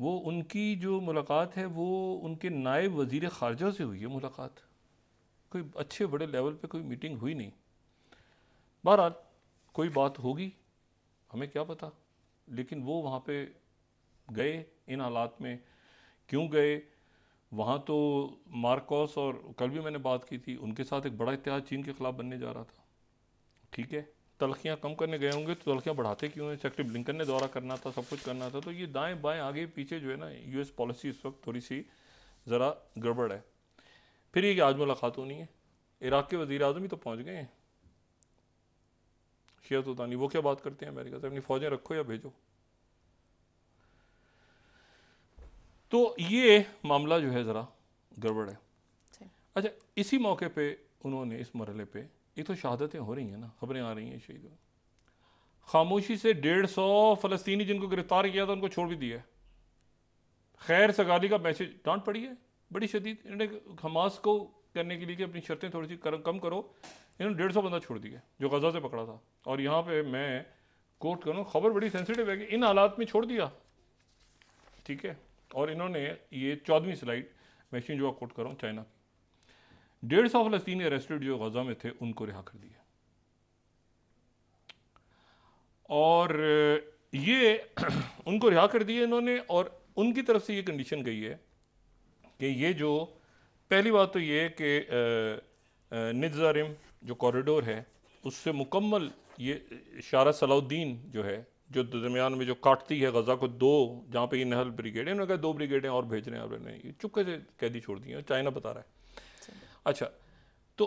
वो उनकी जो मुलाकात है वो उनके नायब वज़ी ख़ारजा से हुई है मुलाकात कोई अच्छे बड़े लेवल पे कोई मीटिंग हुई नहीं बहरहाल कोई बात होगी हमें क्या पता लेकिन वो वहाँ पे गए इन हालात में क्यों गए वहाँ तो मार्कोस और कल भी मैंने बात की थी उनके साथ एक बड़ा इतिहास चीन के ख़िलाफ़ बनने जा रहा था ठीक है तलखियाँ कम करने गए होंगे तो तलखियाँ बढ़ाते क्यों हैं सेक्रेटरी ब्लिंकन ने दौरा करना था सब कुछ करना था तो ये दाएं बाएं आगे पीछे जो है ना यूएस पॉलिसी इस वक्त थोड़ी सी ज़रा गड़बड़ है फिर ये आज मुलाकात होनी है इराक़ के वजीर अजम ही तो पहुँच गए हैं तो सुल्तानी वो क्या बात करते हैं अमेरिका से अपनी फ़ौजें रखो या भेजो तो ये मामला जो है ज़रा गड़बड़ है अच्छा इसी मौके पे उन्होंने इस मरहले पे एक तो शहादतें हो रही हैं ना खबरें आ रही हैं शहीद खामोशी से डेढ़ सौ फलस्तनी जिनको गिरफ्तार किया था उनको छोड़ भी दिया है खैर सगाली का मैसेज डांट पड़ी है बड़ी शदीद इन्होंने हमास को करने के लिए कि अपनी शर्तें थोड़ी सी कम करो इन्होंने डेढ़ सौ बंदा छोड़ दिया जो गजा से पकड़ा था और यहाँ पे मैं कोट करूँ खबर बड़ी सेंसिटिव है कि इन हालात में छोड़ दिया ठीक है और इन्होंने ये चौदहवीं स्लाइड जो शिंजुआ कोट करूँ चाइना डेढ़ सौ फलस्तीनी अरेस्टेड जो गजा में थे उनको रिहा कर दिया और ये उनको रिहा कर दिया इन्होंने और उनकी तरफ से ये कंडीशन गई है कि ये जो पहली बात तो ये कि निजारिम जो कॉरिडोर है उससे मुकम्मल ये शारा सलाउद्दीन जो है जो दरमियान में जो काटती है गज़ा को दो जहाँ पे ये नहल ब्रिगेड है उन्होंने कहा दो ब्रिगेडें और भेज रहे हैं और ये चुपके से कैदी छोड़ दिए चाइना बता रहा है अच्छा तो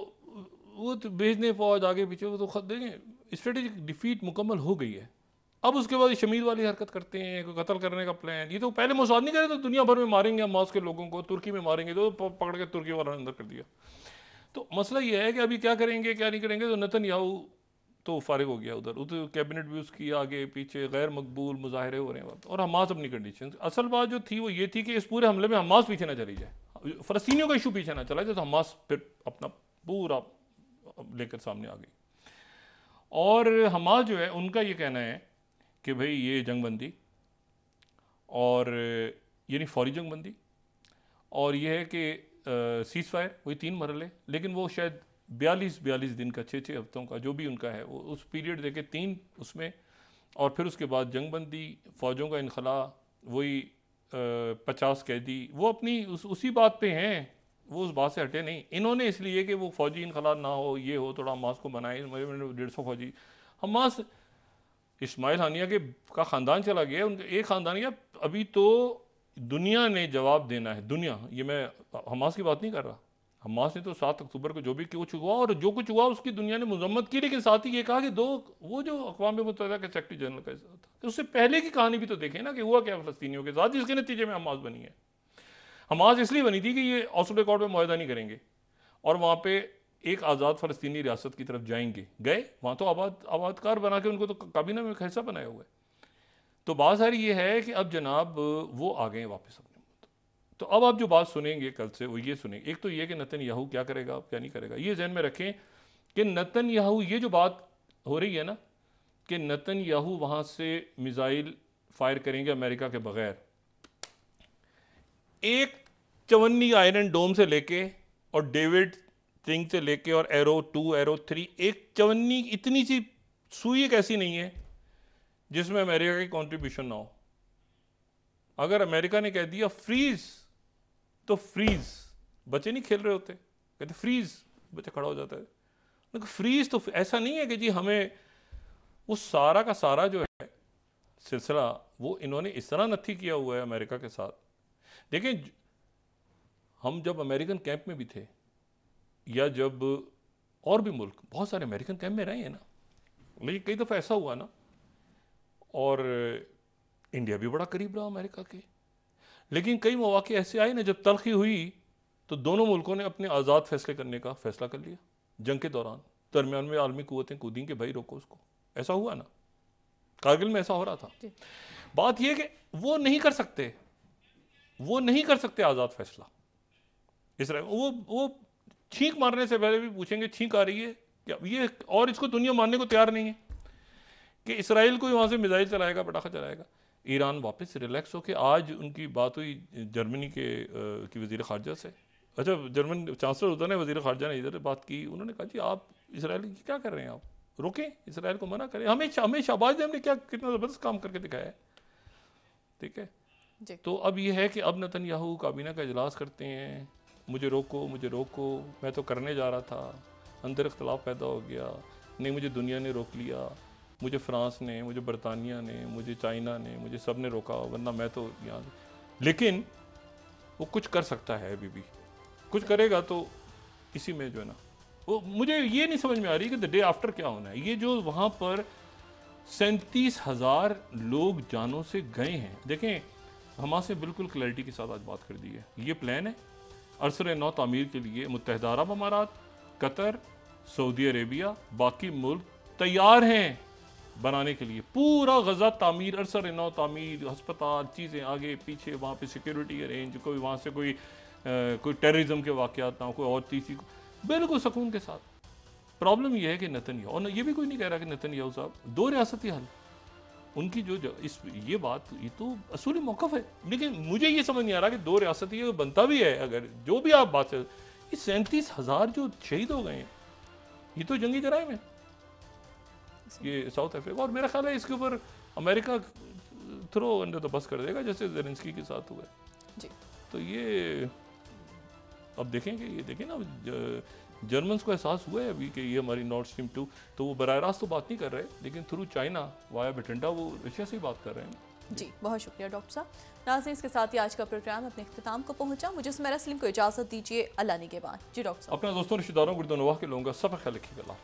वो तो भेजने फौज आगे पीछे वो तो खत देंगे स्ट्रेटेजिक डिफीट मुकम्मल हो गई है अब उसके बाद शमीर वाली हरकत करते हैं कोई कत्ल करने का प्लान ये तो पहले मसाद नहीं करे तो दुनिया भर में मारेंगे हम मास के लोगों को तुर्की में मारेंगे तो पकड़ के तुर्की वालों ने अंदर कर दिया तो मसला ये है कि अभी क्या करेंगे क्या नहीं करेंगे तो नतन याहू तो फारिग हो गया उधर उधर कैबिनेट भी उसकी आगे पीछे गैर मकबूल मुजाहरे हो रहे हैं और हमास अपनी कंडीशन असल बात जो थी वो ये थी कि इस पूरे हमले में हमास पीछे ना चली जाए फलस्तियों का इशू पीछे ना चला जाए तो हमास फिर अपना पूरा लेकर सामने आ गई और हमास जो है उनका ये कहना है कि भाई ये जंगबंदी और यानी फौरी जंगबंदी और यह है कि सीज फायर वही तीन मरले लेकिन वो शायद बयालीस बयालीस दिन का छः छः हफ्तों का जो भी उनका है वो उस पीरियड देखे तीन उसमें और फिर उसके बाद जंगबंदी फ़ौजों का इनखला वही पचास कैदी वो अपनी उस उसी बात पे हैं वो उस बात से हटे नहीं इन्होंने इसलिए कि वो फौजी इनखला ना हो ये हो थोड़ा हमास को बनाए डेढ़ सौ फौजी हमास इस्माइल हानिया के का ख़ानदान चला गया उनका एक ख़ानदान या अभी तो दुनिया ने जवाब देना है दुनिया ये मैं हमास की बात नहीं कर रहा हमास ने तो सात अक्टूबर को जो भी कुछ हुआ और जो कुछ हुआ उसकी दुनिया ने मजम्मत की लेकिन साथ ही ये कहा कि दो वो जो अकवा मुत के सेक्रेटरी जनरल का हिस्सा था उससे पहले की कहानी भी तो देखें ना कि हुआ क्या फलस्तियों के साथ जिसके नतीजे में हमास बनी है हमास इसलिए बनी थी कि ये ऑस्लो रिकॉर्ड में माहदा नहीं करेंगे और वहाँ पर एक आज़ाद फ़लस्तनी रियासत की तरफ जाएंगे गए वहाँ तो आबाद आबादकार बना के उनको तो काबीना में एक हिस्सा बनाया हुआ है तो बात सारी ये है कि अब जनाब वो आ गए वापस तो अब आप जो बात सुनेंगे कल से वो ये सुनेंगे एक तो ये कि नतन याहू क्या करेगा क्या नहीं करेगा ये जहन में रखें कि नतन याहू ये जो बात हो रही है ना कि नतन याहू वहाँ से मिज़ाइल फायर करेंगे अमेरिका के बगैर एक चवन्नी आयरन डोम से लेके और डेविड थिंग से लेके और एरो टू एरो थ्री एक चवन्नी इतनी सी सुई एक ऐसी नहीं है जिसमें अमेरिका की कॉन्ट्रीब्यूशन ना हो अगर अमेरिका ने कह दिया फ्रीज़ तो फ्रीज बच्चे नहीं खेल रहे होते कहते फ्रीज बच्चा खड़ा हो जाता है लेकिन फ्रीज तो ऐसा नहीं है कि जी हमें वो सारा का सारा जो है सिलसिला वो इन्होंने इस तरह नथी किया हुआ है अमेरिका के साथ देखें हम जब अमेरिकन कैंप में भी थे या जब और भी मुल्क बहुत सारे अमेरिकन कैंप में रहे हैं ना लेकिन कई दफ़ा ऐसा हुआ ना और इंडिया भी बड़ा करीब रहा अमेरिका के लेकिन कई मौाक़े ऐसे आए ना जब तलखी हुई तो दोनों मुल्कों ने अपने आज़ाद फैसले करने का फैसला कर लिया जंग के दौरान दरमियान में आलमी कुतें कूदी के भाई रोको उसको ऐसा हुआ ना कारगिल में ऐसा हो रहा था बात यह कि वो नहीं कर सकते वो नहीं कर सकते आज़ाद फैसला इस वो वो छींक मारने से पहले भी पूछेंगे छींक आ रही है क्या ये और इसको दुनिया मानने को तैयार नहीं है कि इसराइल को वहाँ से मिज़ाइल चलाएगा पटाखा चलाएगा ईरान वापस रिलैक्स होके आज उनकी बात हुई जर्मनी के की वजीर खारजा से अच्छा जर्मन चांसलर उधर ने वजीर खारजा ने इधर बात की उन्होंने कहा जी आप इसराइल की क्या कर रहे हैं आप रोकें इसराइल को मना करें हमेशा हमेशा आबाज हमने क्या कितना ज़बरदस्त काम करके दिखाया है ठीक है तो अब यह है कि अब नतन याहू काबीना का इजलास करते हैं मुझे रोको मुझे रोको मैं तो करने जा रहा था अंदर अख्तलाफ पैदा हो गया नहीं मुझे दुनिया ने रोक लिया मुझे फ्रांस ने मुझे बरतानिया ने मुझे चाइना ने मुझे सब ने रोका वरना मैं तो यहाँ लेकिन वो कुछ कर सकता है अभी भी कुछ करेगा तो इसी में जो है ना वो मुझे ये नहीं समझ में आ रही कि द डे आफ्टर क्या होना है ये जो वहाँ पर सैंतीस हज़ार लोग जानों से गए हैं देखें हमारे से बिल्कुल क्लैरिटी के साथ आज बात कर दी है ये प्लान है अरसर नौ तमीर के लिए मुतहदा अरब अमारात कतर सऊदी अरेबिया बाकी मुल्क तैयार हैं बनाने के लिए पूरा गजा तमीर अरसर नौ तमीर हस्पताल चीज़ें आगे पीछे वहाँ पे सिक्योरिटी अरेंज कोई वहाँ से कोई आ, कोई टेररिज्म के वाक़ात ना हो कोई और चीज़ बिल्कुल सुकून के साथ प्रॉब्लम यह है कि नतन और ये भी कोई नहीं कह रहा कि नतन साहब दो रियासती हल उनकी जो, जो इस ये बात ये तो असूली मौक़ है लेकिन मुझे ये समझ नहीं आ रहा कि दो रियासती है बनता भी है अगर जो भी आप बात ये सैंतीस हज़ार जो शहीद हो गए हैं ये तो जंगी जराय में ये साउथ अफ्रीका और मेरा ख्याल है इसके ऊपर America throw under the bus कर देगा जैसे जेरेंसकी के साथ हुआ जी तो ये अब देखेंगे ये देखें ना जर्मन्स को एहसास हुआ है अभी कि ये हमारी नॉर्थ स्ट्रीम टू तो वो बर रास्त तो बात नहीं कर रहे लेकिन थ्रू चाइना वाया बठिंडा वो रशिया से ही बात कर रहे हैं जी बहुत शुक्रिया डॉक्टर साहब नाजी इसके साथ ही आज का प्रोग्राम अपने अख्ताम को पहुंचा मुझे समेरा सलीम को इजाज़त दीजिए अल्लाह ने के बाद जी डॉक्टर साहब अपने दोस्तों रिश्तेदारों गुर्दनवा के लोगों का सब ख्याल रखिएगा